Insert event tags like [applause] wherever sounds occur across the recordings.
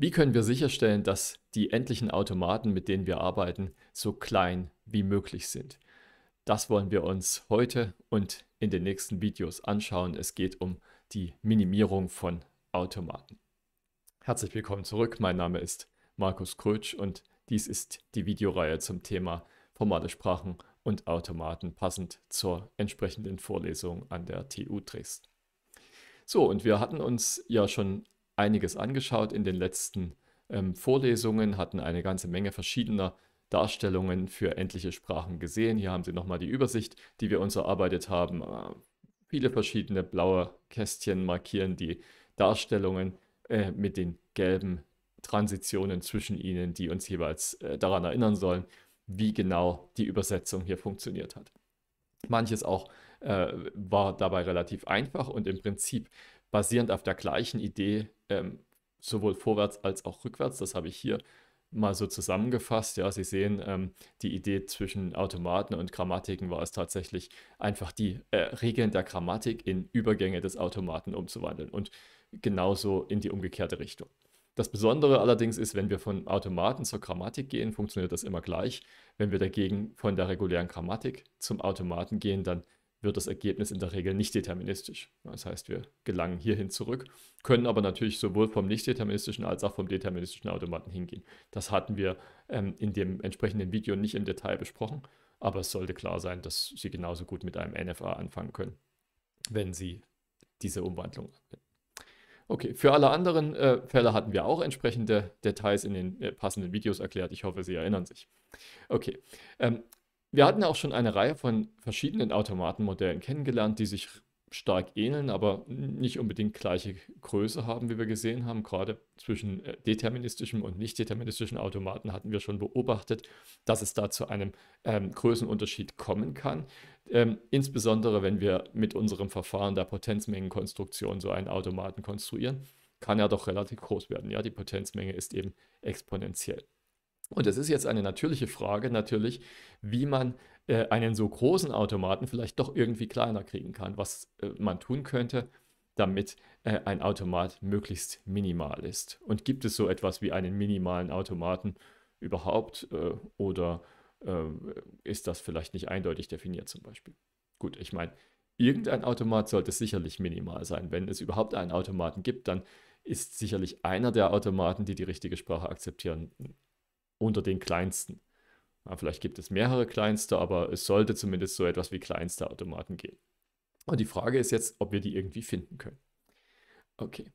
Wie können wir sicherstellen, dass die endlichen Automaten, mit denen wir arbeiten, so klein wie möglich sind? Das wollen wir uns heute und in den nächsten Videos anschauen. Es geht um die Minimierung von Automaten. Herzlich willkommen zurück. Mein Name ist Markus Krötsch und dies ist die Videoreihe zum Thema formale Sprachen und Automaten passend zur entsprechenden Vorlesung an der TU Dresden. So, und wir hatten uns ja schon einiges angeschaut in den letzten ähm, Vorlesungen, hatten eine ganze Menge verschiedener Darstellungen für endliche Sprachen gesehen. Hier haben Sie nochmal die Übersicht, die wir uns erarbeitet haben. Äh, viele verschiedene blaue Kästchen markieren die Darstellungen äh, mit den gelben Transitionen zwischen ihnen, die uns jeweils äh, daran erinnern sollen, wie genau die Übersetzung hier funktioniert hat. Manches auch äh, war dabei relativ einfach und im Prinzip basierend auf der gleichen Idee ähm, sowohl vorwärts als auch rückwärts. Das habe ich hier mal so zusammengefasst. Ja, Sie sehen, ähm, die Idee zwischen Automaten und Grammatiken war es tatsächlich einfach die äh, Regeln der Grammatik in Übergänge des Automaten umzuwandeln und genauso in die umgekehrte Richtung. Das Besondere allerdings ist, wenn wir von Automaten zur Grammatik gehen, funktioniert das immer gleich. Wenn wir dagegen von der regulären Grammatik zum Automaten gehen, dann wird das Ergebnis in der Regel nicht deterministisch. Das heißt, wir gelangen hierhin zurück, können aber natürlich sowohl vom nicht-deterministischen als auch vom deterministischen Automaten hingehen. Das hatten wir ähm, in dem entsprechenden Video nicht im Detail besprochen, aber es sollte klar sein, dass Sie genauso gut mit einem NFA anfangen können, wenn Sie diese Umwandlung anwenden. Okay, für alle anderen äh, Fälle hatten wir auch entsprechende Details in den äh, passenden Videos erklärt. Ich hoffe, Sie erinnern sich. Okay, ähm, wir hatten ja auch schon eine Reihe von verschiedenen Automatenmodellen kennengelernt, die sich stark ähneln, aber nicht unbedingt gleiche Größe haben, wie wir gesehen haben. Gerade zwischen äh, deterministischen und nicht-deterministischen Automaten hatten wir schon beobachtet, dass es da zu einem ähm, Größenunterschied kommen kann. Ähm, insbesondere wenn wir mit unserem Verfahren der Potenzmengenkonstruktion so einen Automaten konstruieren, kann er doch relativ groß werden. Ja, die Potenzmenge ist eben exponentiell. Und es ist jetzt eine natürliche Frage natürlich, wie man äh, einen so großen Automaten vielleicht doch irgendwie kleiner kriegen kann, was äh, man tun könnte, damit äh, ein Automat möglichst minimal ist. Und gibt es so etwas wie einen minimalen Automaten überhaupt äh, oder äh, ist das vielleicht nicht eindeutig definiert zum Beispiel? Gut, ich meine, irgendein Automat sollte sicherlich minimal sein. Wenn es überhaupt einen Automaten gibt, dann ist sicherlich einer der Automaten, die die richtige Sprache akzeptieren, unter den kleinsten. Ja, vielleicht gibt es mehrere kleinste, aber es sollte zumindest so etwas wie kleinste Automaten geben. Und die Frage ist jetzt, ob wir die irgendwie finden können. Okay.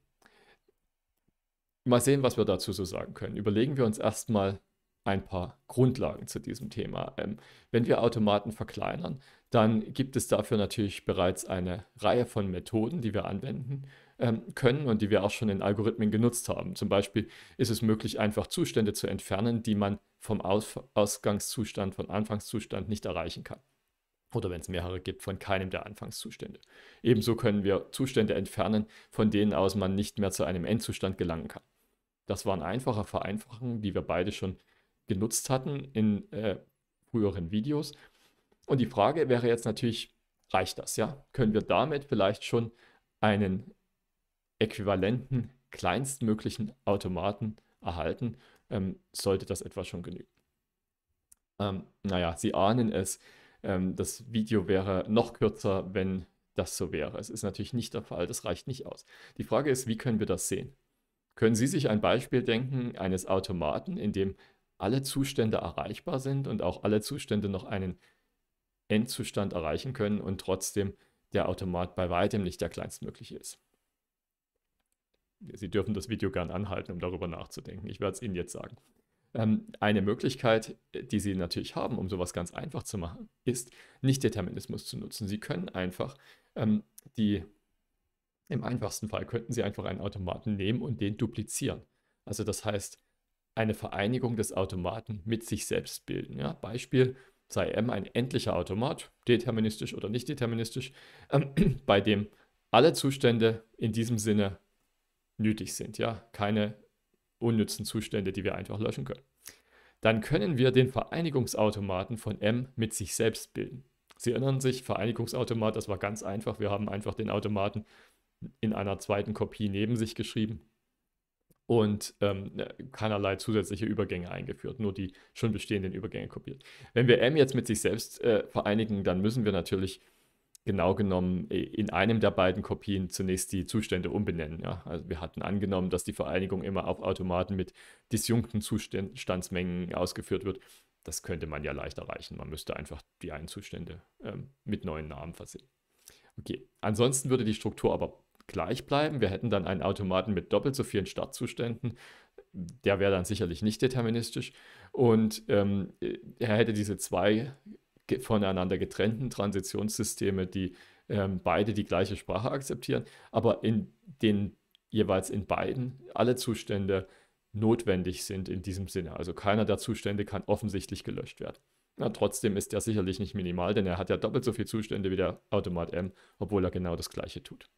Mal sehen, was wir dazu so sagen können. Überlegen wir uns erstmal ein paar Grundlagen zu diesem Thema. Ähm, wenn wir Automaten verkleinern, dann gibt es dafür natürlich bereits eine Reihe von Methoden, die wir anwenden ähm, können und die wir auch schon in Algorithmen genutzt haben. Zum Beispiel ist es möglich, einfach Zustände zu entfernen, die man vom Aus Ausgangszustand, von Anfangszustand nicht erreichen kann. Oder wenn es mehrere gibt, von keinem der Anfangszustände. Ebenso können wir Zustände entfernen, von denen aus man nicht mehr zu einem Endzustand gelangen kann. Das waren einfache Vereinfachungen, die wir beide schon genutzt hatten in äh, früheren Videos. Und die Frage wäre jetzt natürlich, reicht das? Ja? Können wir damit vielleicht schon einen äquivalenten kleinstmöglichen Automaten erhalten, ähm, sollte das etwa schon genügen. Ähm, naja, Sie ahnen es, ähm, das Video wäre noch kürzer, wenn das so wäre. Es ist natürlich nicht der Fall, das reicht nicht aus. Die Frage ist, wie können wir das sehen? Können Sie sich ein Beispiel denken eines Automaten, in dem alle Zustände erreichbar sind und auch alle Zustände noch einen Endzustand erreichen können und trotzdem der Automat bei weitem nicht der kleinstmögliche ist? Sie dürfen das Video gern anhalten, um darüber nachzudenken. Ich werde es Ihnen jetzt sagen. Ähm, eine Möglichkeit, äh, die Sie natürlich haben, um sowas ganz einfach zu machen, ist, Nicht-Determinismus zu nutzen. Sie können einfach ähm, die, im einfachsten Fall könnten Sie einfach einen Automaten nehmen und den duplizieren. Also das heißt, eine Vereinigung des Automaten mit sich selbst bilden. Ja? Beispiel, sei M ein endlicher Automat, deterministisch oder nicht deterministisch, ähm, [clears throat] bei dem alle Zustände in diesem Sinne nötig sind. Ja, keine unnützen Zustände, die wir einfach löschen können. Dann können wir den Vereinigungsautomaten von M mit sich selbst bilden. Sie erinnern sich, Vereinigungsautomat, das war ganz einfach. Wir haben einfach den Automaten in einer zweiten Kopie neben sich geschrieben und ähm, ne, keinerlei zusätzliche Übergänge eingeführt, nur die schon bestehenden Übergänge kopiert. Wenn wir M jetzt mit sich selbst äh, vereinigen, dann müssen wir natürlich genau genommen äh, in einem der beiden Kopien zunächst die Zustände umbenennen. Ja? Also wir hatten angenommen, dass die Vereinigung immer auf Automaten mit disjunkten Zustandsmengen ausgeführt wird. Das könnte man ja leicht erreichen. Man müsste einfach die einen Zustände ähm, mit neuen Namen versehen. Okay, ansonsten würde die Struktur aber gleich bleiben. Wir hätten dann einen Automaten mit doppelt so vielen Startzuständen. Der wäre dann sicherlich nicht deterministisch. Und ähm, äh, er hätte diese zwei voneinander getrennten Transitionssysteme, die ähm, beide die gleiche Sprache akzeptieren, aber in denen jeweils in beiden alle Zustände notwendig sind in diesem Sinne. Also keiner der Zustände kann offensichtlich gelöscht werden. Na, trotzdem ist er sicherlich nicht minimal, denn er hat ja doppelt so viele Zustände wie der Automat M, obwohl er genau das gleiche tut.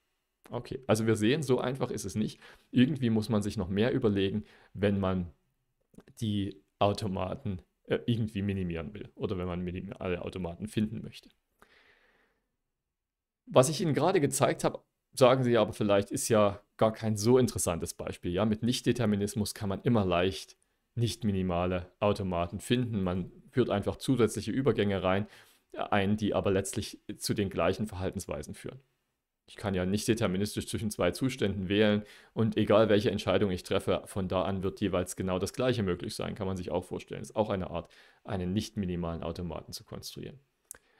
Okay, also wir sehen, so einfach ist es nicht. Irgendwie muss man sich noch mehr überlegen, wenn man die Automaten äh, irgendwie minimieren will oder wenn man minimale Automaten finden möchte. Was ich Ihnen gerade gezeigt habe, sagen Sie aber vielleicht, ist ja gar kein so interessantes Beispiel. Ja, mit Nichtdeterminismus kann man immer leicht nicht minimale Automaten finden. Man führt einfach zusätzliche Übergänge rein, äh, ein, die aber letztlich zu den gleichen Verhaltensweisen führen ich kann ja nicht deterministisch zwischen zwei Zuständen wählen und egal welche Entscheidung ich treffe, von da an wird jeweils genau das Gleiche möglich sein, kann man sich auch vorstellen. Ist auch eine Art, einen nicht minimalen Automaten zu konstruieren.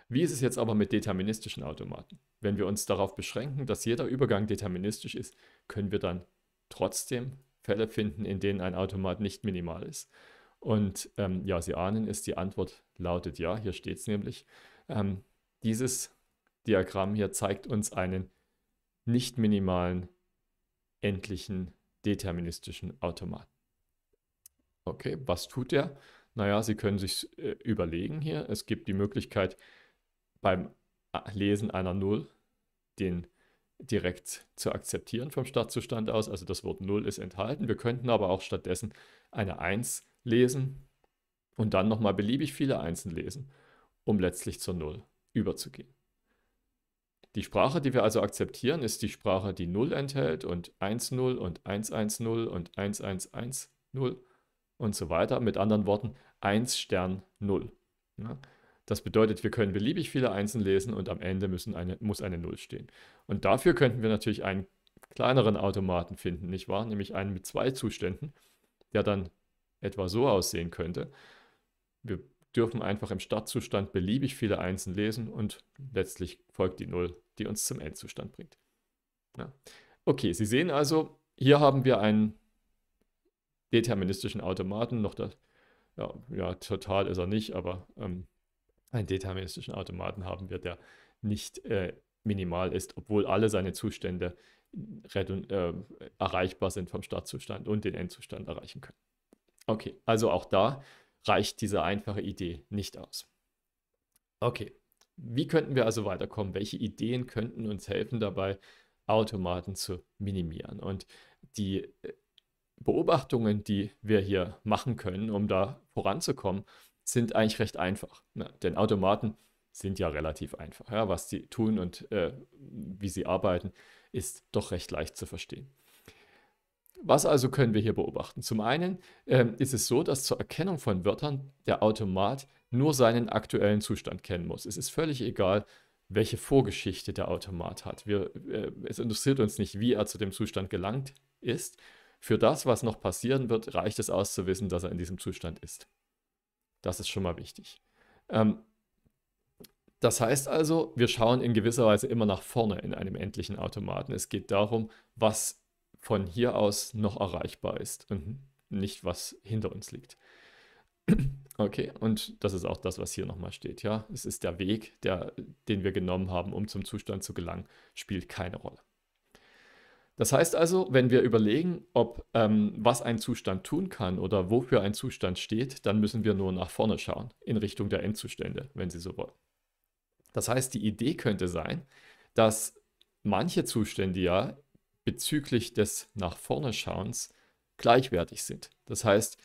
Wie ist es jetzt aber mit deterministischen Automaten? Wenn wir uns darauf beschränken, dass jeder Übergang deterministisch ist, können wir dann trotzdem Fälle finden, in denen ein Automat nicht minimal ist. Und ähm, ja, Sie ahnen es, die Antwort lautet ja, hier steht es nämlich. Ähm, dieses Diagramm hier zeigt uns einen nicht minimalen, endlichen, deterministischen Automaten. Okay, was tut er? Naja, Sie können sich äh, überlegen hier. Es gibt die Möglichkeit, beim äh, Lesen einer Null den direkt zu akzeptieren vom Startzustand aus. Also das Wort 0 ist enthalten. Wir könnten aber auch stattdessen eine 1 lesen und dann nochmal beliebig viele Einsen lesen, um letztlich zur 0 überzugehen. Die Sprache, die wir also akzeptieren, ist die Sprache, die 0 enthält und 1.0 und 1.1.0 und 1.1.1.0 und so weiter. Mit anderen Worten, 1 Stern 0. Ja? Das bedeutet, wir können beliebig viele Einsen lesen und am Ende müssen eine, muss eine 0 stehen. Und dafür könnten wir natürlich einen kleineren Automaten finden, nicht wahr? Nämlich einen mit zwei Zuständen, der dann etwa so aussehen könnte. Wir dürfen einfach im Startzustand beliebig viele Einsen lesen und letztlich folgt die Null, die uns zum Endzustand bringt. Ja. Okay, Sie sehen also, hier haben wir einen deterministischen Automaten, noch das, ja, ja total ist er nicht, aber ähm, einen deterministischen Automaten haben wir, der nicht äh, minimal ist, obwohl alle seine Zustände äh, erreichbar sind vom Startzustand und den Endzustand erreichen können. Okay, also auch da reicht diese einfache Idee nicht aus. Okay, wie könnten wir also weiterkommen? Welche Ideen könnten uns helfen dabei, Automaten zu minimieren? Und die äh, Beobachtungen, die wir hier machen können, um da voranzukommen, sind eigentlich recht einfach. Na, denn Automaten sind ja relativ einfach. Ja? Was sie tun und äh, wie sie arbeiten, ist doch recht leicht zu verstehen. Was also können wir hier beobachten? Zum einen ähm, ist es so, dass zur Erkennung von Wörtern der Automat nur seinen aktuellen Zustand kennen muss. Es ist völlig egal, welche Vorgeschichte der Automat hat. Wir, äh, es interessiert uns nicht, wie er zu dem Zustand gelangt ist. Für das, was noch passieren wird, reicht es aus zu wissen, dass er in diesem Zustand ist. Das ist schon mal wichtig. Ähm, das heißt also, wir schauen in gewisser Weise immer nach vorne in einem endlichen Automaten. Es geht darum, was von hier aus noch erreichbar ist und nicht, was hinter uns liegt. [clears throat] Okay, und das ist auch das, was hier nochmal steht. Ja, es ist der Weg, der, den wir genommen haben, um zum Zustand zu gelangen, spielt keine Rolle. Das heißt also, wenn wir überlegen, ob ähm, was ein Zustand tun kann oder wofür ein Zustand steht, dann müssen wir nur nach vorne schauen, in Richtung der Endzustände, wenn Sie so wollen. Das heißt, die Idee könnte sein, dass manche Zustände ja bezüglich des nach vorne schauens gleichwertig sind. Das heißt,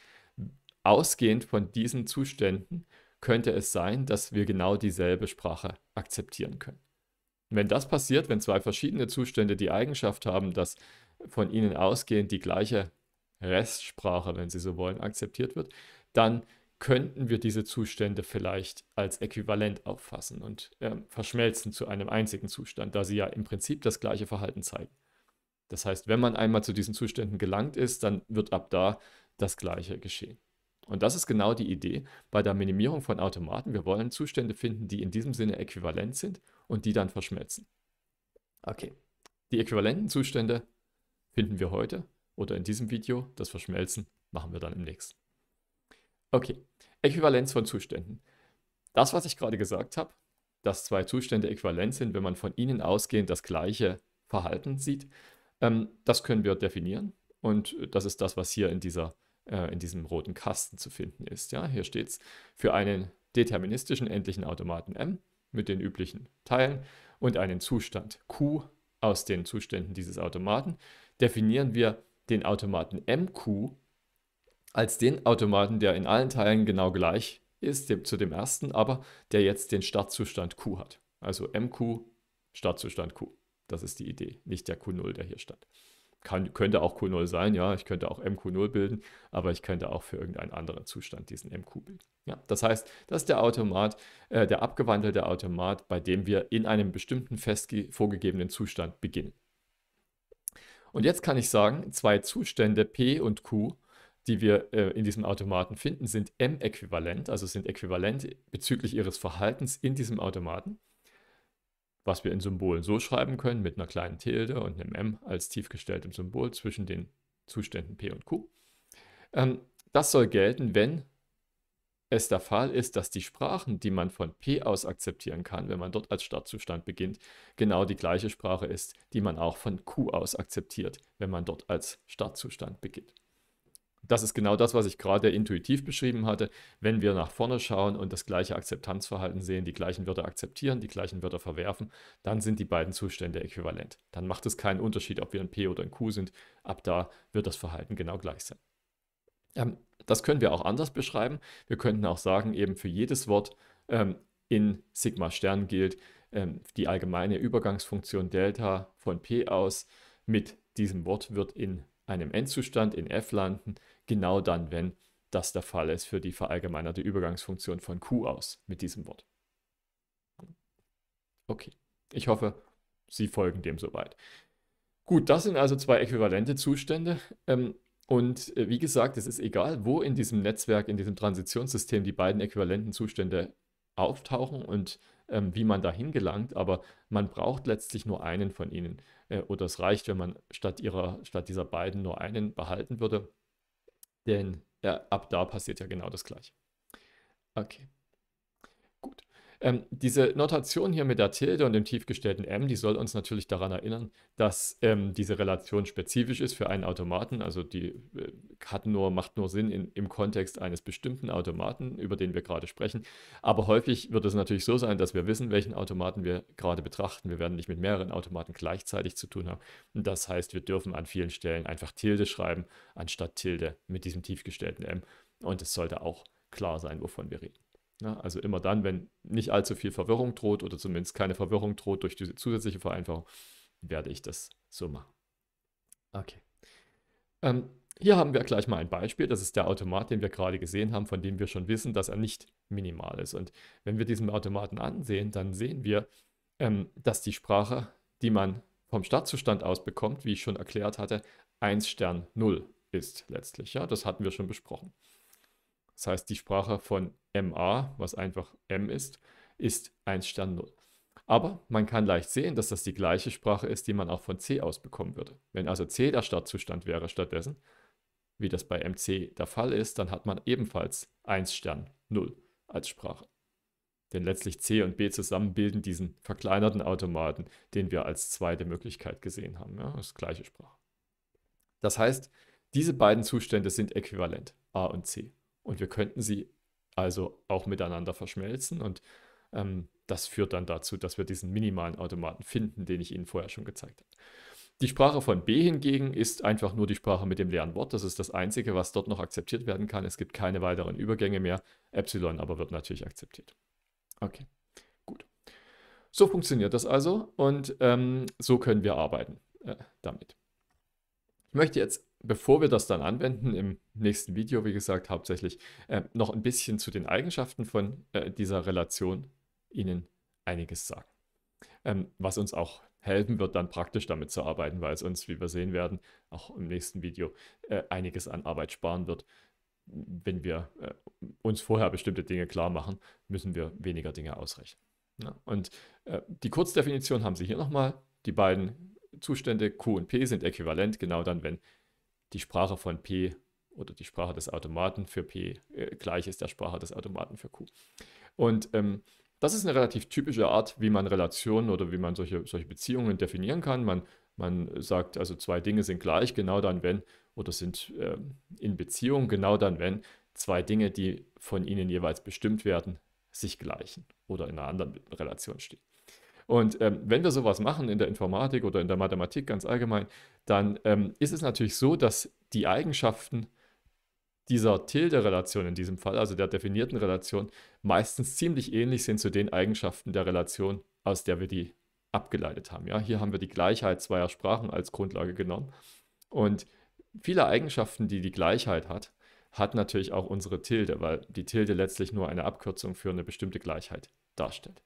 ausgehend von diesen Zuständen könnte es sein, dass wir genau dieselbe Sprache akzeptieren können. wenn das passiert, wenn zwei verschiedene Zustände die Eigenschaft haben, dass von ihnen ausgehend die gleiche Restsprache, wenn Sie so wollen, akzeptiert wird, dann könnten wir diese Zustände vielleicht als äquivalent auffassen und äh, verschmelzen zu einem einzigen Zustand, da sie ja im Prinzip das gleiche Verhalten zeigen. Das heißt, wenn man einmal zu diesen Zuständen gelangt ist, dann wird ab da das Gleiche geschehen. Und das ist genau die Idee bei der Minimierung von Automaten. Wir wollen Zustände finden, die in diesem Sinne äquivalent sind und die dann verschmelzen. Okay, die äquivalenten Zustände finden wir heute oder in diesem Video. Das Verschmelzen machen wir dann im nächsten. Okay, Äquivalenz von Zuständen. Das, was ich gerade gesagt habe, dass zwei Zustände äquivalent sind, wenn man von ihnen ausgehend das gleiche Verhalten sieht, ähm, das können wir definieren und das ist das, was hier in, dieser, äh, in diesem roten Kasten zu finden ist. Ja? Hier steht es für einen deterministischen endlichen Automaten M mit den üblichen Teilen und einen Zustand Q aus den Zuständen dieses Automaten definieren wir den Automaten MQ als den Automaten, der in allen Teilen genau gleich ist dem, zu dem ersten, aber der jetzt den Startzustand Q hat. Also MQ, Startzustand Q. Das ist die Idee, nicht der Q0, der hier stand. Kann, könnte auch Q0 sein, ja, ich könnte auch MQ0 bilden, aber ich könnte auch für irgendeinen anderen Zustand diesen MQ bilden. Ja, das heißt, das ist der Automat, äh, der abgewandelte Automat, bei dem wir in einem bestimmten fest vorgegebenen Zustand beginnen. Und jetzt kann ich sagen, zwei Zustände P und Q, die wir äh, in diesem Automaten finden, sind M-äquivalent, also sind äquivalent bezüglich ihres Verhaltens in diesem Automaten was wir in Symbolen so schreiben können, mit einer kleinen Tilde und einem m als tiefgestelltem Symbol zwischen den Zuständen p und q. Ähm, das soll gelten, wenn es der Fall ist, dass die Sprachen, die man von P aus akzeptieren kann, wenn man dort als Startzustand beginnt, genau die gleiche Sprache ist, die man auch von Q aus akzeptiert, wenn man dort als Startzustand beginnt das ist genau das, was ich gerade intuitiv beschrieben hatte. Wenn wir nach vorne schauen und das gleiche Akzeptanzverhalten sehen, die gleichen Wörter akzeptieren, die gleichen Wörter verwerfen, dann sind die beiden Zustände äquivalent. Dann macht es keinen Unterschied, ob wir ein P oder ein Q sind. Ab da wird das Verhalten genau gleich sein. Ähm, das können wir auch anders beschreiben. Wir könnten auch sagen, eben für jedes Wort ähm, in Sigma Stern gilt ähm, die allgemeine Übergangsfunktion Delta von P aus mit diesem Wort wird in einem Endzustand in F landen, genau dann, wenn das der Fall ist für die verallgemeinerte Übergangsfunktion von Q aus mit diesem Wort. Okay, ich hoffe, Sie folgen dem soweit. Gut, das sind also zwei äquivalente Zustände. Ähm, und äh, wie gesagt, es ist egal, wo in diesem Netzwerk, in diesem Transitionssystem die beiden äquivalenten Zustände auftauchen und ähm, wie man dahin gelangt, aber man braucht letztlich nur einen von ihnen. Äh, oder es reicht, wenn man statt, ihrer, statt dieser beiden nur einen behalten würde. Denn ja, ab da passiert ja genau das gleiche. Okay. Ähm, diese Notation hier mit der Tilde und dem tiefgestellten m, die soll uns natürlich daran erinnern, dass ähm, diese Relation spezifisch ist für einen Automaten. Also die äh, hat nur, macht nur Sinn in, im Kontext eines bestimmten Automaten, über den wir gerade sprechen. Aber häufig wird es natürlich so sein, dass wir wissen, welchen Automaten wir gerade betrachten. Wir werden nicht mit mehreren Automaten gleichzeitig zu tun haben. Und das heißt, wir dürfen an vielen Stellen einfach Tilde schreiben, anstatt Tilde mit diesem tiefgestellten m. Und es sollte auch klar sein, wovon wir reden. Ja, ne? also immer dann, wenn nicht allzu viel Verwirrung droht oder zumindest keine Verwirrung droht durch diese zusätzliche Vereinfachung, werde ich das so machen. Okay. Ähm, hier haben wir gleich mal ein Beispiel. Das ist der Automat, den wir gerade gesehen haben, von dem wir schon wissen, dass er nicht minimal ist. Und wenn wir diesen Automaten ansehen, dann sehen wir, ähm, dass die Sprache, die man vom Startzustand aus bekommt, wie ich schon erklärt hatte, 1 Stern 0 ist letztlich. Ja, das hatten wir schon besprochen. Das heißt, die Sprache von MA, was einfach M ist, ist 1 Stern 0. Aber man kann leicht sehen, dass das die gleiche Sprache ist, die man auch von C aus bekommen würde. Wenn also C der Startzustand wäre stattdessen, wie das bei MC der Fall ist, dann hat man ebenfalls 1 Stern 0 als Sprache. Denn letztlich C und B zusammen bilden diesen verkleinerten Automaten, den wir als zweite Möglichkeit gesehen haben. Ja, das ist gleiche Sprache. Das heißt, diese beiden Zustände sind äquivalent, A und C und wir könnten sie also auch miteinander verschmelzen und ähm, das führt dann dazu, dass wir diesen minimalen Automaten finden, den ich Ihnen vorher schon gezeigt habe. Die Sprache von B hingegen ist einfach nur die Sprache mit dem leeren Wort. Das ist das Einzige, was dort noch akzeptiert werden kann. Es gibt keine weiteren Übergänge mehr. Epsilon aber wird natürlich akzeptiert. Okay, gut. So funktioniert das also und ähm, so können wir arbeiten äh, damit. Ich möchte jetzt, bevor wir das dann anwenden im nächsten Video, wie gesagt, hauptsächlich äh, noch ein bisschen zu den Eigenschaften von äh, dieser Relation Ihnen einiges sagen. Ähm, was uns auch helfen wird, dann praktisch damit zu arbeiten, weil es uns, wie wir sehen werden, auch im nächsten Video äh, einiges an Arbeit sparen wird. Wenn wir äh, uns vorher bestimmte Dinge klar machen, müssen wir weniger Dinge ausrechnen. Ja, und äh, die Kurzdefinition haben Sie hier nochmal. Die beiden Zustände Q und P sind äquivalent, genau dann, wenn die Sprache von P oder die Sprache des Automaten für P äh, gleich ist der Sprache des Automaten für Q. Und ähm, das ist eine relativ typische Art, wie man Relationen oder wie man solche, solche Beziehungen definieren kann. Man, man sagt, also zwei Dinge sind gleich, genau dann, wenn, oder sind äh, in Beziehung, genau dann, wenn zwei Dinge, die von ihnen jeweils bestimmt werden, sich gleichen oder in einer anderen Relation stehen. Und ähm, wenn wir sowas machen in der Informatik oder in der Mathematik ganz allgemein, dann ähm, ist es natürlich so, dass die Eigenschaften dieser Tilde-Relation in diesem Fall, also der definierten Relation, meistens ziemlich ähnlich sind zu den Eigenschaften der Relation, aus der wir die abgeleitet haben. Ja, hier haben wir die Gleichheit zweier Sprachen als Grundlage genommen. Und viele Eigenschaften, die die Gleichheit hat, hat natürlich auch unsere Tilde, weil die Tilde letztlich nur eine Abkürzung für eine bestimmte Gleichheit darstellt.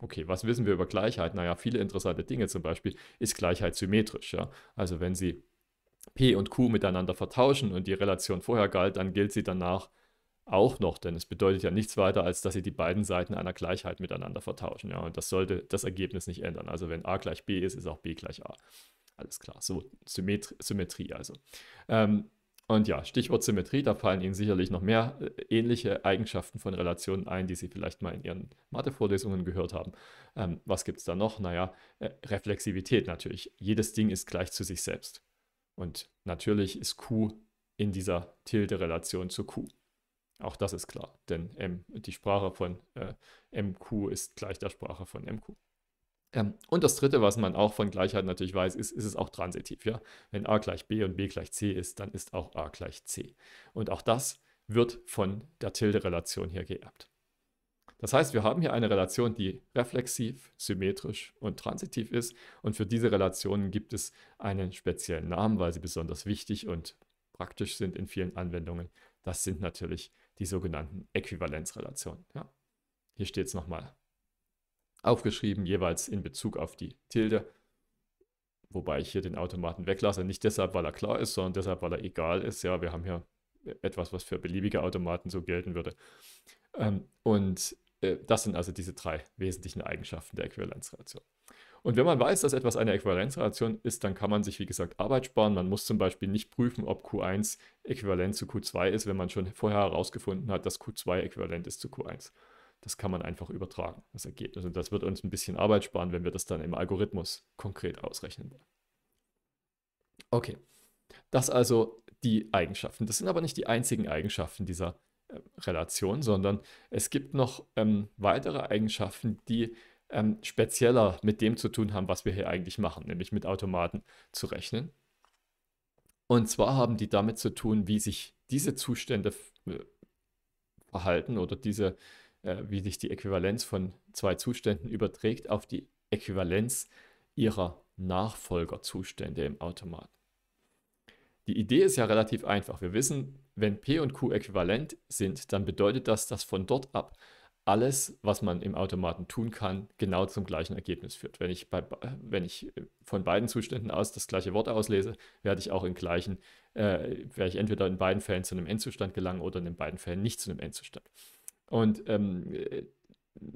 Okay, was wissen wir über Gleichheit? Naja, viele interessante Dinge zum Beispiel ist Gleichheit symmetrisch. Ja? Also wenn sie P und Q miteinander vertauschen und die Relation vorher galt, dann gilt sie danach auch noch, denn es bedeutet ja nichts weiter, als dass sie die beiden Seiten einer Gleichheit miteinander vertauschen. Ja, und das sollte das Ergebnis nicht ändern. Also wenn a gleich b ist, ist auch b gleich a. Alles klar, so Symmetri Symmetrie also. Ähm, und ja, Stichwort Symmetrie, da fallen Ihnen sicherlich noch mehr äh, ähnliche Eigenschaften von Relationen ein, die Sie vielleicht mal in Ihren Mathevorlesungen gehört haben. Ähm, was gibt es da noch? Naja, äh, Reflexivität natürlich. Jedes Ding ist gleich zu sich selbst. Und natürlich ist Q in dieser Tilde-Relation zu Q. Auch das ist klar, denn M, die Sprache von äh, MQ ist gleich der Sprache von MQ. Ähm, und das Dritte, was man auch von Gleichheit natürlich weiß, ist, ist es auch transitiv. Ja? Wenn a gleich b und b gleich c ist, dann ist auch a gleich c. Und auch das wird von der Tilde-Relation hier geerbt. Das heißt, wir haben hier eine Relation, die reflexiv, symmetrisch und transitiv ist. Und für diese Relationen gibt es einen speziellen Namen, weil sie besonders wichtig und praktisch sind in vielen Anwendungen. Das sind natürlich die sogenannten Äquivalenzrelationen. Ja. Hier steht es nochmal aufgeschrieben, jeweils in Bezug auf die Tilde. Wobei ich hier den Automaten weglasse. Nicht deshalb, weil er klar ist, sondern deshalb, weil er egal ist. Ja, wir haben hier etwas, was für beliebige Automaten so gelten würde. Ähm, und äh, das sind also diese drei wesentlichen Eigenschaften der Äquivalenzrelation. Und wenn man weiß, dass etwas eine Äquivalenzrelation ist, dann kann man sich, wie gesagt, Arbeit sparen. Man muss zum Beispiel nicht prüfen, ob Q1 äquivalent zu Q2 ist, wenn man schon vorher herausgefunden hat, dass Q2 äquivalent ist zu Q1. Das kann man einfach übertragen, das Ergebnis. Und das wird uns ein bisschen Arbeit sparen, wenn wir das dann im Algorithmus konkret ausrechnen wollen. Okay, das also die Eigenschaften. Das sind aber nicht die einzigen Eigenschaften dieser Relation, sondern es gibt noch ähm, weitere Eigenschaften, die ähm, spezieller mit dem zu tun haben, was wir hier eigentlich machen, nämlich mit Automaten zu rechnen. Und zwar haben die damit zu tun, wie sich diese Zustände äh, verhalten oder diese, äh, wie sich die Äquivalenz von zwei Zuständen überträgt auf die Äquivalenz ihrer Nachfolgerzustände im Automaten. Die Idee ist ja relativ einfach. Wir wissen, wenn P und Q äquivalent sind, dann bedeutet das, dass von dort ab alles, was man im Automaten tun kann, genau zum gleichen Ergebnis führt. Wenn ich, bei, wenn ich von beiden Zuständen aus das gleiche Wort auslese, werde ich auch in gleichen, äh, werde ich entweder in beiden Fällen zu einem Endzustand gelangen oder in den beiden Fällen nicht zu einem Endzustand. Und ähm,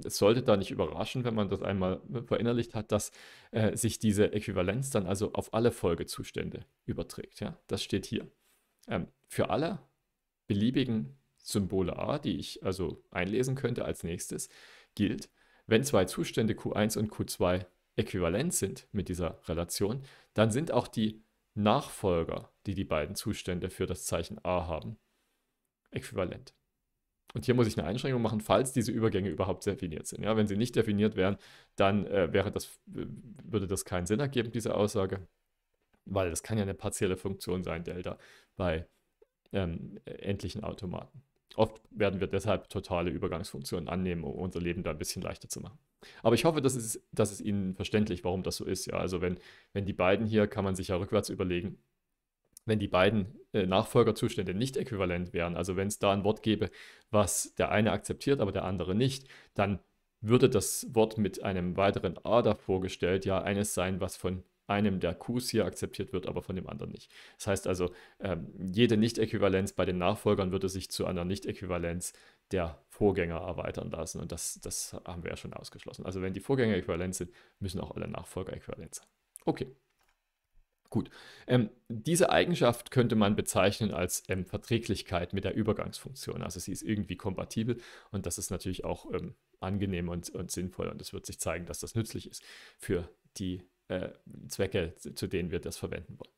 es sollte da nicht überraschen, wenn man das einmal verinnerlicht hat, dass äh, sich diese Äquivalenz dann also auf alle Folgezustände überträgt. Ja? Das steht hier. Ähm, für alle beliebigen Symbole A, die ich also einlesen könnte als nächstes, gilt, wenn zwei Zustände Q1 und Q2 äquivalent sind mit dieser Relation, dann sind auch die Nachfolger, die die beiden Zustände für das Zeichen A haben, äquivalent. Und hier muss ich eine Einschränkung machen, falls diese Übergänge überhaupt definiert sind. Ja, wenn sie nicht definiert wären, dann äh, wäre das, würde das keinen Sinn ergeben, diese Aussage, weil das kann ja eine partielle Funktion sein, Delta, bei ähm, endlichen Automaten. Oft werden wir deshalb totale Übergangsfunktionen annehmen, um unser Leben da ein bisschen leichter zu machen. Aber ich hoffe, dass es, dass es Ihnen verständlich, warum das so ist. Ja, also wenn, wenn die beiden hier, kann man sich ja rückwärts überlegen, wenn die beiden äh, Nachfolgerzustände nicht äquivalent wären, also wenn es da ein Wort gäbe, was der eine akzeptiert, aber der andere nicht, dann würde das Wort mit einem weiteren A davor gestellt ja eines sein, was von einem der Qs hier akzeptiert wird, aber von dem anderen nicht. Das heißt also, ähm, jede Nicht-Äquivalenz bei den Nachfolgern würde sich zu einer Nicht-Äquivalenz der Vorgänger erweitern lassen. Und das, das haben wir ja schon ausgeschlossen. Also wenn die Vorgänger äquivalent sind, müssen auch alle Nachfolger äquivalent sein. Okay. Gut, ähm, diese Eigenschaft könnte man bezeichnen als ähm, Verträglichkeit mit der Übergangsfunktion. Also sie ist irgendwie kompatibel und das ist natürlich auch ähm, angenehm und, und sinnvoll und es wird sich zeigen, dass das nützlich ist für die äh, Zwecke, zu denen wir das verwenden wollen.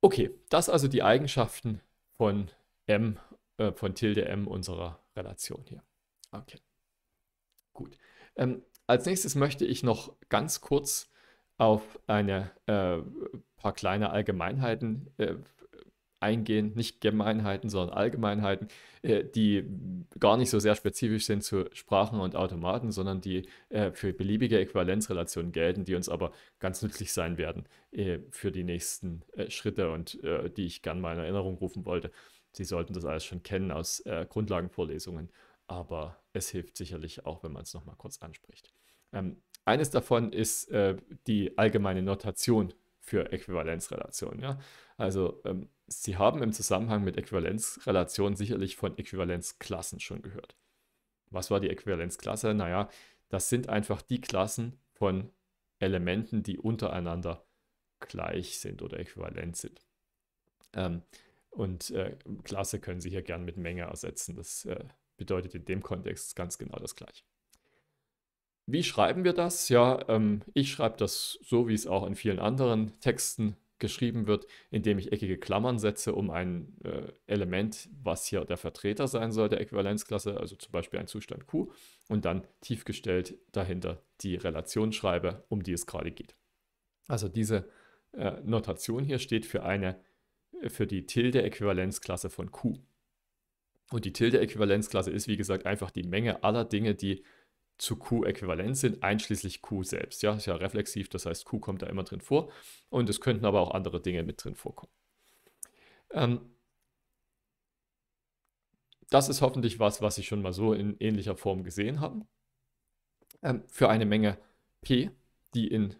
Okay, das also die Eigenschaften von m, äh, von Tilde m unserer Relation hier. Okay, gut. Ähm, als nächstes möchte ich noch ganz kurz auf ein äh, paar kleine Allgemeinheiten äh, eingehen, nicht Gemeinheiten, sondern Allgemeinheiten, äh, die gar nicht so sehr spezifisch sind zu Sprachen und Automaten, sondern die äh, für beliebige Äquivalenzrelationen gelten, die uns aber ganz nützlich sein werden äh, für die nächsten äh, Schritte und die ich gern mal in Erinnerung rufen wollte. Sie sollten das alles schon kennen aus Grundlagenvorlesungen, aber es hilft sicherlich auch, wenn man es nochmal kurz anspricht. Ähm, eines davon ist äh, die allgemeine Notation für Äquivalenzrelationen. Ja? Also ähm, Sie haben im Zusammenhang mit Äquivalenzrelationen sicherlich von Äquivalenzklassen schon gehört. Was war die Äquivalenzklasse? Naja, das sind einfach die Klassen von Elementen, die untereinander gleich sind oder äquivalent sind. Ähm, und äh, Klasse können Sie hier gern mit Menge ersetzen. Das äh, bedeutet in dem Kontext ganz genau das Gleiche. Wie schreiben wir das? Ja, ähm, ich schreibe das so, wie es auch in vielen anderen Texten geschrieben wird, indem ich eckige Klammern setze, um ein äh, Element, was hier der Vertreter sein soll, der Äquivalenzklasse, also zum Beispiel ein Zustand Q, und dann tiefgestellt dahinter die Relation schreibe, um die es gerade geht. Also diese äh, Notation hier steht für eine für die Tilde-Äquivalenzklasse von Q. Und die Tilde-Äquivalenzklasse ist, wie gesagt, einfach die Menge aller Dinge, die zu Q äquivalent sind, einschließlich Q selbst. Ja, ist ja reflexiv, das heißt, Q kommt da immer drin vor und es könnten aber auch andere Dinge mit drin vorkommen. Ähm, das ist hoffentlich was, was Sie schon mal so in ähnlicher Form gesehen haben. Ähm, für eine Menge P, die in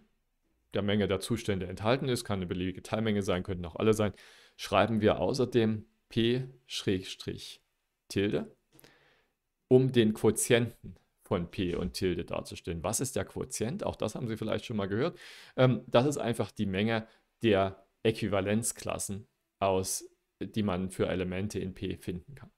der Menge der Zustände enthalten ist, kann eine beliebige Teilmenge sein, könnten auch alle sein, schreiben wir außerdem P-Tilde um den Quotienten von P und Tilde darzustellen. Was ist der Quotient? Auch das haben Sie vielleicht schon mal gehört. Ähm, das ist einfach die Menge der Äquivalenzklassen, aus, die man für Elemente in P finden kann.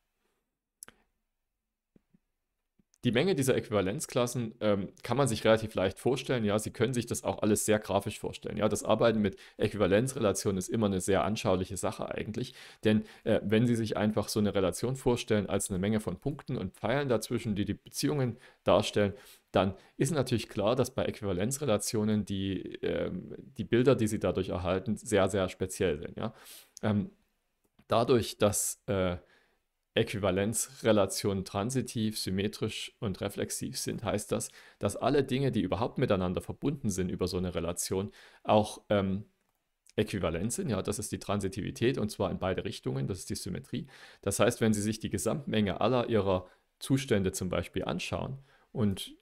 Die Menge dieser Äquivalenzklassen ähm, kann man sich relativ leicht vorstellen. Ja, Sie können sich das auch alles sehr grafisch vorstellen. Ja, das Arbeiten mit Äquivalenzrelationen ist immer eine sehr anschauliche Sache eigentlich, denn äh, wenn Sie sich einfach so eine Relation vorstellen als eine Menge von Punkten und Pfeilen dazwischen, die die Beziehungen darstellen, dann ist natürlich klar, dass bei Äquivalenzrelationen die, ähm, die Bilder, die Sie dadurch erhalten, sehr, sehr speziell sind. Ja? Ähm, dadurch, dass äh, Äquivalenzrelationen transitiv, symmetrisch und reflexiv sind, heißt das, dass alle Dinge, die überhaupt miteinander verbunden sind über so eine Relation, auch ähm, äquivalent sind. Ja, das ist die Transitivität und zwar in beide Richtungen, das ist die Symmetrie. Das heißt, wenn Sie sich die Gesamtmenge aller Ihrer Zustände zum Beispiel anschauen und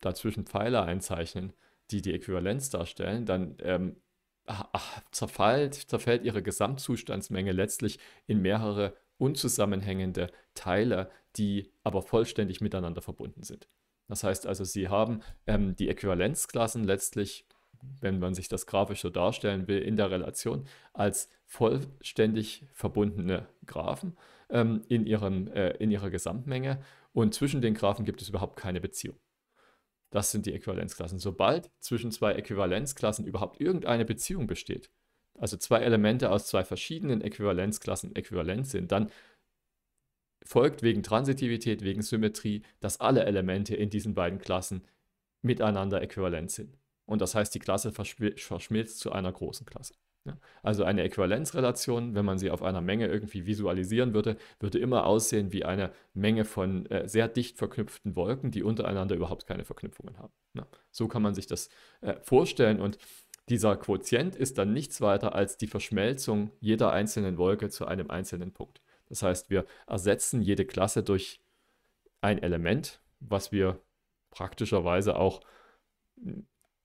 dazwischen Pfeiler einzeichnen, die die Äquivalenz darstellen, dann ähm, zerfällt, zerfällt ihre Gesamtzustandsmenge letztlich in mehrere unzusammenhängende Teile, die aber vollständig miteinander verbunden sind. Das heißt also, sie haben ähm, die Äquivalenzklassen letztlich, wenn man sich das grafisch so darstellen will, in der Relation als vollständig verbundene Graphen ähm, in, ihrem, äh, in ihrer Gesamtmenge. Und zwischen den Graphen gibt es überhaupt keine Beziehung. Das sind die Äquivalenzklassen. Sobald zwischen zwei Äquivalenzklassen überhaupt irgendeine Beziehung besteht, also zwei Elemente aus zwei verschiedenen Äquivalenzklassen äquivalent sind, dann folgt wegen Transitivität, wegen Symmetrie, dass alle Elemente in diesen beiden Klassen miteinander äquivalent sind. Und das heißt, die Klasse verschmilzt zu einer großen Klasse. Also eine Äquivalenzrelation, wenn man sie auf einer Menge irgendwie visualisieren würde, würde immer aussehen wie eine Menge von äh, sehr dicht verknüpften Wolken, die untereinander überhaupt keine Verknüpfungen haben. So kann man sich das äh, vorstellen und dieser Quotient ist dann nichts weiter als die Verschmelzung jeder einzelnen Wolke zu einem einzelnen Punkt. Das heißt, wir ersetzen jede Klasse durch ein Element, was wir praktischerweise auch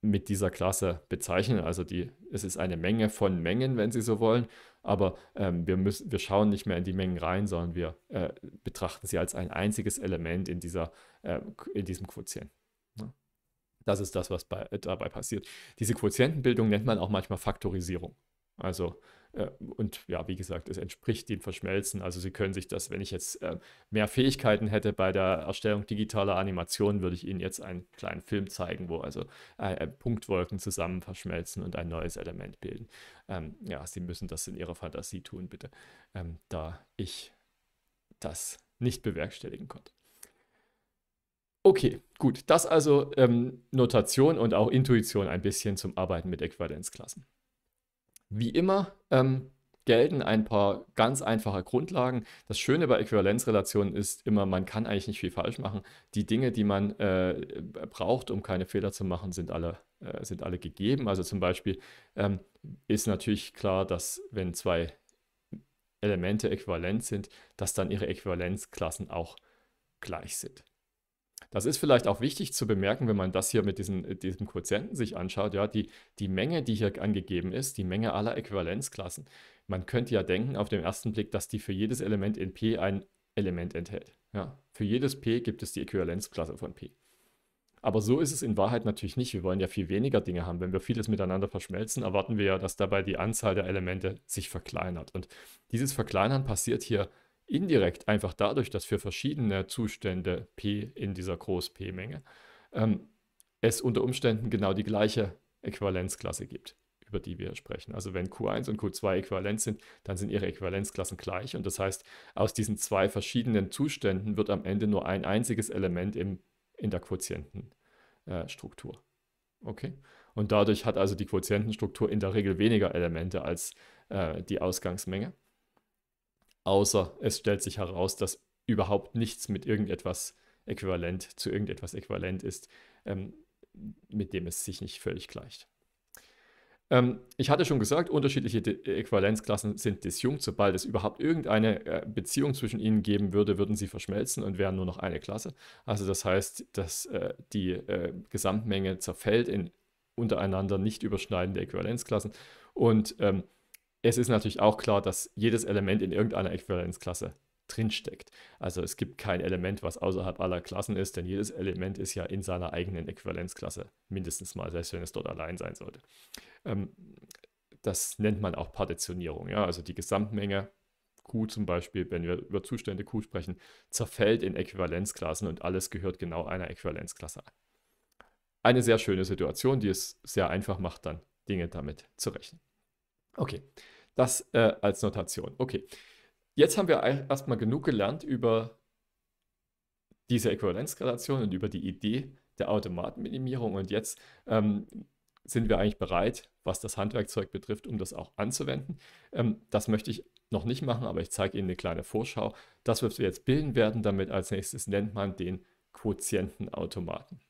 mit dieser Klasse bezeichnen. Also die, es ist eine Menge von Mengen, wenn Sie so wollen, aber ähm, wir, müssen, wir schauen nicht mehr in die Mengen rein, sondern wir äh, betrachten sie als ein einziges Element in, dieser, äh, in diesem Quotient. Das ist das, was bei, äh, dabei passiert. Diese Quotientenbildung nennt man auch manchmal Faktorisierung. Also, äh, und ja, wie gesagt, es entspricht dem Verschmelzen. Also, Sie können sich das, wenn ich jetzt äh, mehr Fähigkeiten hätte bei der Erstellung digitaler Animationen, würde ich Ihnen jetzt einen kleinen Film zeigen, wo also äh, äh Punktwolken zusammen verschmelzen und ein neues Element bilden. Ähm, ja, Sie müssen das in Ihrer Fantasie tun, bitte, ähm, da ich das nicht bewerkstelligen konnte. Okay, gut. Das also ähm, Notation und auch Intuition ein bisschen zum Arbeiten mit Äquivalenzklassen. Wie immer ähm, gelten ein paar ganz einfache Grundlagen. Das Schöne bei Äquivalenzrelationen ist immer, man kann eigentlich nicht viel falsch machen. Die Dinge, die man äh, braucht, um keine Fehler zu machen, sind alle, äh, sind alle gegeben. Also zum Beispiel ähm, ist natürlich klar, dass wenn zwei Elemente äquivalent sind, dass dann ihre Äquivalenzklassen auch gleich sind. Das ist vielleicht auch wichtig zu bemerken, wenn man das hier mit diesen, äh, diesem Quotienten sich anschaut. Ja, die, die Menge, die hier angegeben ist, die Menge aller Äquivalenzklassen. Man könnte ja denken auf den ersten Blick, dass die für jedes Element in P ein Element enthält. Ja, für jedes P gibt es die Äquivalenzklasse von P. Aber so ist es in Wahrheit natürlich nicht. Wir wollen ja viel weniger Dinge haben. Wenn wir vieles miteinander verschmelzen, erwarten wir ja, dass dabei die Anzahl der Elemente sich verkleinert. Und dieses Verkleinern passiert hier indirekt einfach dadurch, dass für verschiedene Zustände P in dieser Groß-P-Menge ähm, es unter Umständen genau die gleiche Äquivalenzklasse gibt, über die wir sprechen. Also wenn Q1 und Q2 äquivalent sind, dann sind ihre Äquivalenzklassen gleich. Und das heißt, aus diesen zwei verschiedenen Zuständen wird am Ende nur ein einziges Element im, in der Quotientenstruktur. Äh, okay? Und dadurch hat also die Quotientenstruktur in der Regel weniger Elemente als äh, die Ausgangsmenge außer es stellt sich heraus, dass überhaupt nichts mit irgendetwas äquivalent zu irgendetwas äquivalent ist, ähm, mit dem es sich nicht völlig gleicht. Ähm, ich hatte schon gesagt, unterschiedliche De Äquivalenzklassen sind disjunkt. Sobald es überhaupt irgendeine äh, Beziehung zwischen ihnen geben würde, würden sie verschmelzen und wären nur noch eine Klasse. Also das heißt, dass äh, die äh, Gesamtmenge zerfällt in untereinander nicht überschneidende Äquivalenzklassen und ähm, es ist natürlich auch klar, dass jedes Element in irgendeiner Äquivalenzklasse drinsteckt. Also es gibt kein Element, was außerhalb aller Klassen ist, denn jedes Element ist ja in seiner eigenen Äquivalenzklasse mindestens mal, selbst wenn es dort allein sein sollte. Ähm, das nennt man auch Partitionierung. Ja? Also die Gesamtmenge Q zum Beispiel, wenn wir über Zustände Q sprechen, zerfällt in Äquivalenzklassen und alles gehört genau einer Äquivalenzklasse an. Eine sehr schöne Situation, die es sehr einfach macht, dann Dinge damit zu rechnen. Okay, das äh, als Notation. Okay, jetzt haben wir erstmal genug gelernt über diese Äquivalenzgradation und über die Idee der Automatenminimierung. Und jetzt ähm, sind wir eigentlich bereit, was das Handwerkzeug betrifft, um das auch anzuwenden. Ähm, das möchte ich noch nicht machen, aber ich zeige Ihnen eine kleine Vorschau. Das, was wir jetzt bilden werden, damit als nächstes nennt man den Quotientenautomaten.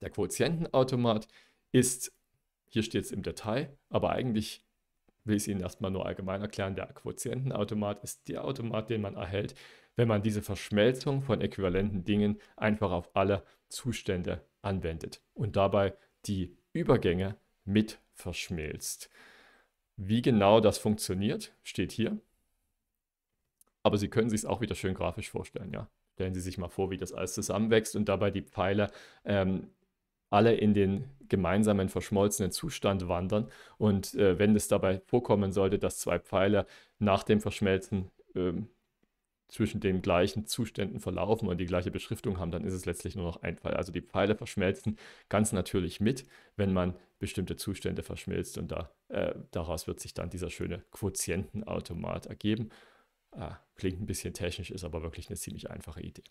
Der Quotientenautomat ist, hier steht es im Detail, aber eigentlich will ich es Ihnen erstmal nur allgemein erklären, der Quotientenautomat ist der Automat, den man erhält, wenn man diese Verschmelzung von äquivalenten Dingen einfach auf alle Zustände anwendet und dabei die Übergänge mit verschmilzt. Wie genau das funktioniert, steht hier. Aber Sie können sich es auch wieder schön grafisch vorstellen, ja. Stellen Sie sich mal vor, wie das alles zusammenwächst und dabei die Pfeile ähm, alle in den gemeinsamen verschmolzenen Zustand wandern. Und äh, wenn es dabei vorkommen sollte, dass zwei Pfeile nach dem Verschmelzen äh, zwischen den gleichen Zuständen verlaufen und die gleiche Beschriftung haben, dann ist es letztlich nur noch ein Pfeil. Also die Pfeile verschmelzen ganz natürlich mit, wenn man bestimmte Zustände verschmilzt und da, äh, daraus wird sich dann dieser schöne Quotientenautomat ergeben. Ah, klingt ein bisschen technisch, ist aber wirklich eine ziemlich einfache Idee.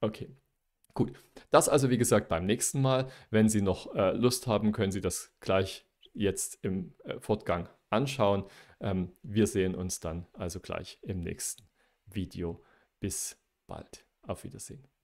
Okay, Gut, das also wie gesagt beim nächsten Mal. Wenn Sie noch äh, Lust haben, können Sie das gleich jetzt im äh, Fortgang anschauen. Ähm, wir sehen uns dann also gleich im nächsten Video. Bis bald. Auf Wiedersehen.